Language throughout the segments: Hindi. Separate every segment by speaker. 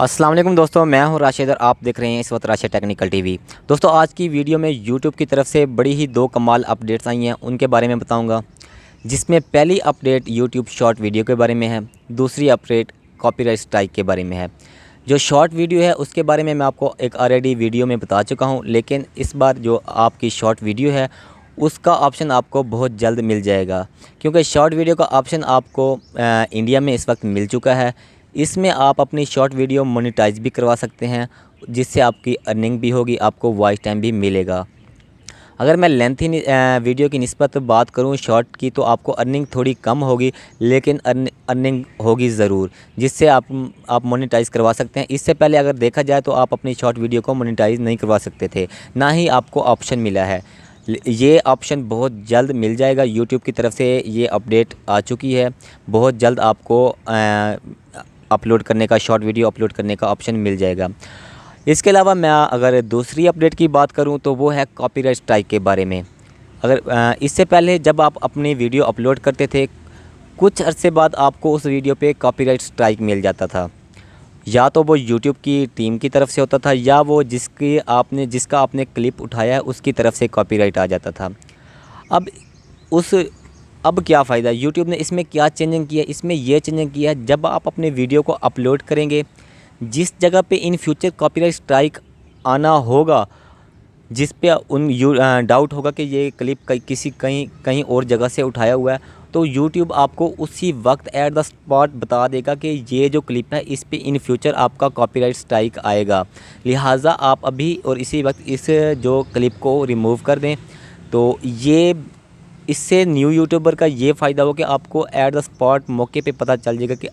Speaker 1: असलम दोस्तों मैं हूं राशिद और आप देख रहे हैं इस वक्त राशिद टेक्निकल टीवी दोस्तों आज की वीडियो में यूट्यूब की तरफ से बड़ी ही दो कमाल अपडेट्स आई हैं उनके बारे में बताऊंगा जिसमें पहली अपडेट यूट्यूब शॉर्ट वीडियो के बारे में है दूसरी अपडेट कॉपीराइट स्ट्राइक के बारे में है जो शॉर्ट वीडियो है उसके बारे में मैं आपको एक ऑलरेडी वीडियो में बता चुका हूँ लेकिन इस बार जो आपकी शॉर्ट वीडियो है उसका ऑप्शन आपको बहुत जल्द मिल जाएगा क्योंकि शॉर्ट वीडियो का ऑप्शन आपको इंडिया में इस वक्त मिल चुका है इसमें आप अपनी शॉर्ट वीडियो मोनिटाइज भी करवा सकते हैं जिससे आपकी अर्निंग भी होगी आपको वॉइस टाइम भी मिलेगा अगर मैं लेंथी वीडियो की नस्बत बात करूं शॉर्ट की तो आपको अर्निंग थोड़ी कम होगी लेकिन अर्निंग होगी ज़रूर जिससे आप आप मोनेटाइज करवा सकते हैं इससे पहले अगर देखा जाए तो आप अपनी शॉर्ट वीडियो को मोनेटाइज नहीं करवा सकते थे ना ही आपको ऑप्शन मिला है ये ऑप्शन बहुत जल्द मिल जाएगा यूट्यूब की तरफ से ये अपडेट आ चुकी है बहुत जल्द आपको आ, अपलोड करने का शॉर्ट वीडियो अपलोड करने का ऑप्शन मिल जाएगा इसके अलावा मैं अगर दूसरी अपडेट की बात करूँ तो वो है कॉपीराइट स्ट्राइक के बारे में अगर इससे पहले जब आप अपनी वीडियो अपलोड करते थे कुछ अरसे बाद आपको उस वीडियो पे कॉपीराइट स्ट्राइक मिल जाता था या तो वो यूट्यूब की टीम की तरफ से होता था या वो जिसकी आपने जिसका आपने क्लिप उठाया है उसकी तरफ से कॉपीराइट आ जाता था अब उस अब क्या फ़ायदा यूट्यूब ने इसमें क्या चेंजिंग किया इसमें यह चेंजिंग किया है जब आप अपने वीडियो को अपलोड करेंगे जिस जगह पे इन फ्यूचर कॉपीराइट स्ट्राइक आना होगा जिस पे उन यू डाउट होगा कि ये क्लिप कहीं किसी कहीं कहीं और जगह से उठाया हुआ है तो यूट्यूब आपको उसी वक्त एट द स्पॉट बता देगा कि ये जो क्लिप है इस पर इन फ्यूचर आपका कॉपीराइट स्ट्राइक आएगा लिहाजा आप अभी और इसी वक्त इस जो क्लिप को रिमूव कर दें तो ये इससे न्यू यूट्यूबर का ये फ़ायदा हो कि आपको एट द स्पॉट मौके पे पता चल जाएगा कि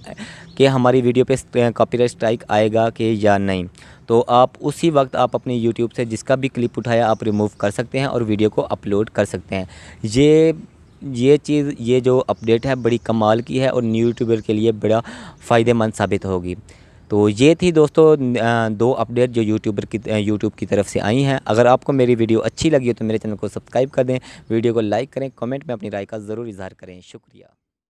Speaker 1: कि हमारी वीडियो पे कॉपीराइट स्ट्राइक आएगा कि या नहीं तो आप उसी वक्त आप अपने यूट्यूब से जिसका भी क्लिप उठाया आप रिमूव कर सकते हैं और वीडियो को अपलोड कर सकते हैं ये ये चीज़ ये जो अपडेट है बड़ी कमाल की है और न्यू यूट्यूबर के लिए बड़ा फ़ायदेमंद साबित होगी तो ये थी दोस्तों दो अपडेट जो यूट्यूबर की यूट्यूब की तरफ से आई हैं अगर आपको मेरी वीडियो अच्छी लगी हो तो मेरे चैनल को सब्सक्राइब कर दें वीडियो को लाइक करें कमेंट में अपनी राय का ज़रूर इजहार करें शुक्रिया